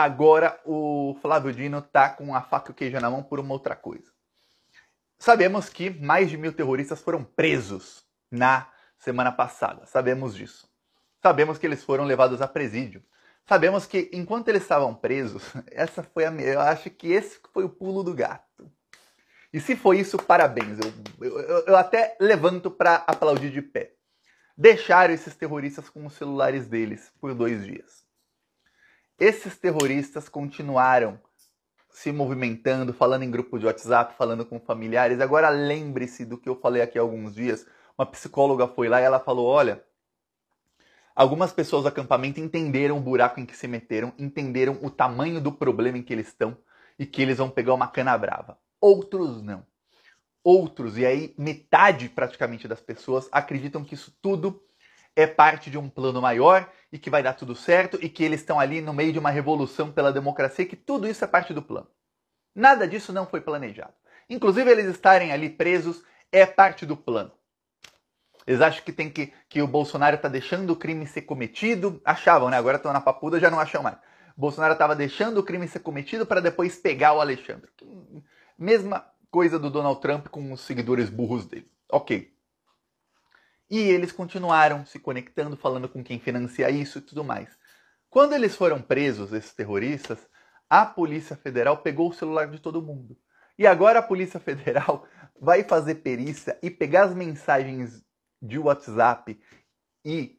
Agora o Flávio Dino tá com a faca e o queijo na mão por uma outra coisa. Sabemos que mais de mil terroristas foram presos na semana passada. Sabemos disso. Sabemos que eles foram levados a presídio. Sabemos que enquanto eles estavam presos, essa foi a eu acho que esse foi o pulo do gato. E se foi isso, parabéns. Eu, eu, eu até levanto para aplaudir de pé. Deixaram esses terroristas com os celulares deles por dois dias. Esses terroristas continuaram se movimentando, falando em grupo de WhatsApp, falando com familiares. Agora lembre-se do que eu falei aqui há alguns dias. Uma psicóloga foi lá e ela falou: "Olha, algumas pessoas do acampamento entenderam o buraco em que se meteram, entenderam o tamanho do problema em que eles estão e que eles vão pegar uma cana brava. Outros não. Outros, e aí metade praticamente das pessoas acreditam que isso tudo é parte de um plano maior e que vai dar tudo certo e que eles estão ali no meio de uma revolução pela democracia, que tudo isso é parte do plano. Nada disso não foi planejado. Inclusive, eles estarem ali presos é parte do plano. Eles acham que tem que, que o Bolsonaro está deixando o crime ser cometido. Achavam, né? Agora estão na papuda, já não acham mais. Bolsonaro estava deixando o crime ser cometido para depois pegar o Alexandre. Mesma coisa do Donald Trump com os seguidores burros dele. Ok, e eles continuaram se conectando, falando com quem financia isso e tudo mais. Quando eles foram presos, esses terroristas, a Polícia Federal pegou o celular de todo mundo. E agora a Polícia Federal vai fazer perícia e pegar as mensagens de WhatsApp e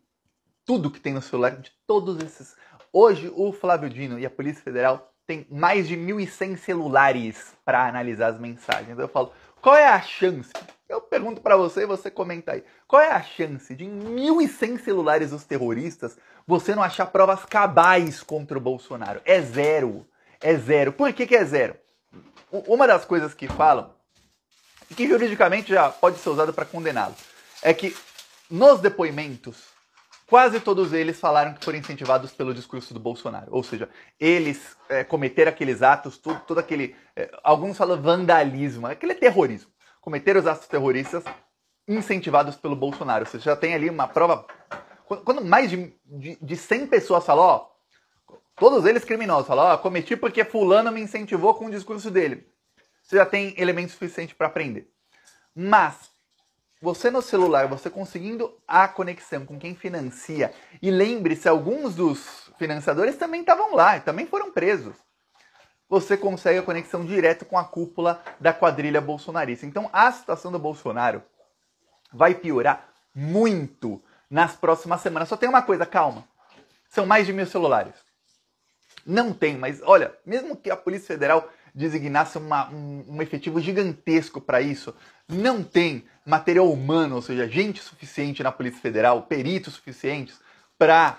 tudo que tem no celular de todos esses. Hoje, o Flávio Dino e a Polícia Federal têm mais de 1.100 celulares para analisar as mensagens. Eu falo, qual é a chance eu pergunto para você e você comenta aí. Qual é a chance de em 1.100 celulares dos terroristas você não achar provas cabais contra o Bolsonaro? É zero. É zero. Por que, que é zero? Uma das coisas que falam, e que juridicamente já pode ser usada para condená-lo, é que nos depoimentos, quase todos eles falaram que foram incentivados pelo discurso do Bolsonaro. Ou seja, eles é, cometeram aqueles atos, tudo, todo aquele. É, alguns falam vandalismo, aquele é terrorismo cometer os atos terroristas incentivados pelo Bolsonaro. Você já tem ali uma prova. Quando mais de, de, de 100 pessoas falam, ó, todos eles criminosos, falam, ó, cometi porque fulano me incentivou com o discurso dele. Você já tem elemento suficiente para aprender. Mas, você no celular, você conseguindo a conexão com quem financia, e lembre-se, alguns dos financiadores também estavam lá também foram presos você consegue a conexão direta com a cúpula da quadrilha bolsonarista. Então a situação do Bolsonaro vai piorar muito nas próximas semanas. Só tem uma coisa, calma. São mais de mil celulares. Não tem, mas olha, mesmo que a Polícia Federal designasse uma, um, um efetivo gigantesco para isso, não tem material humano, ou seja, gente suficiente na Polícia Federal, peritos suficientes para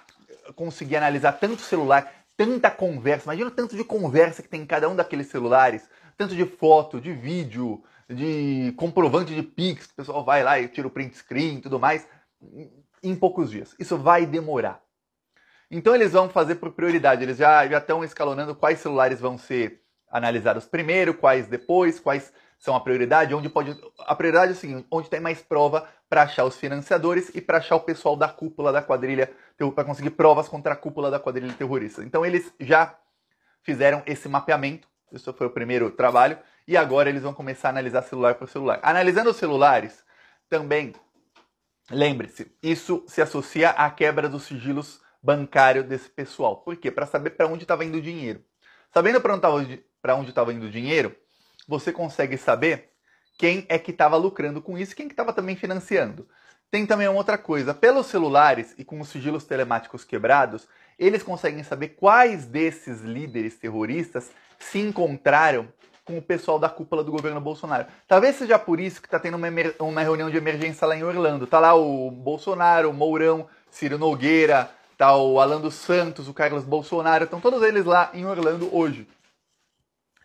conseguir analisar tanto celular tanta conversa. Imagina o tanto de conversa que tem em cada um daqueles celulares, tanto de foto, de vídeo, de comprovante de Pix, o pessoal vai lá e tira o print screen e tudo mais, em poucos dias. Isso vai demorar. Então eles vão fazer por prioridade, eles já, já estão escalonando quais celulares vão ser analisados primeiro, quais depois, quais são a prioridade, onde pode. A prioridade é o seguinte, onde tem mais prova para achar os financiadores e para achar o pessoal da cúpula da quadrilha, para conseguir provas contra a cúpula da quadrilha terrorista. Então eles já fizeram esse mapeamento, isso foi o primeiro trabalho, e agora eles vão começar a analisar celular por celular. Analisando os celulares, também, lembre-se, isso se associa à quebra dos sigilos bancários desse pessoal. Por quê? Para saber para onde tá estava indo o dinheiro. Sabendo para onde estava indo o dinheiro, você consegue saber quem é que estava lucrando com isso, quem que estava também financiando. Tem também uma outra coisa, pelos celulares e com os sigilos telemáticos quebrados, eles conseguem saber quais desses líderes terroristas se encontraram com o pessoal da cúpula do governo Bolsonaro. Talvez seja por isso que está tendo uma, uma, reunião de emergência lá em Orlando. Tá lá o Bolsonaro, o Mourão, Ciro Nogueira, tá o Alan dos Santos, o Carlos Bolsonaro, estão todos eles lá em Orlando hoje.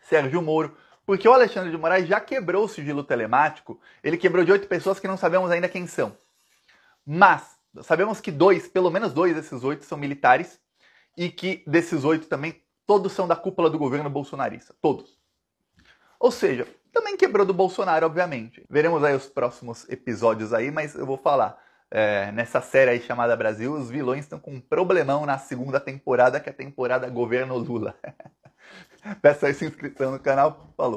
Sérgio Moro. Porque o Alexandre de Moraes já quebrou o sigilo telemático, ele quebrou de oito pessoas que não sabemos ainda quem são. Mas sabemos que dois, pelo menos dois desses oito, são militares e que desses oito também, todos são da cúpula do governo bolsonarista. Todos. Ou seja, também quebrou do Bolsonaro, obviamente. Veremos aí os próximos episódios aí, mas eu vou falar. É, nessa série aí chamada Brasil, os vilões estão com um problemão na segunda temporada, que é a temporada Governo Lula. Peço aí sua inscrição no canal. Falou!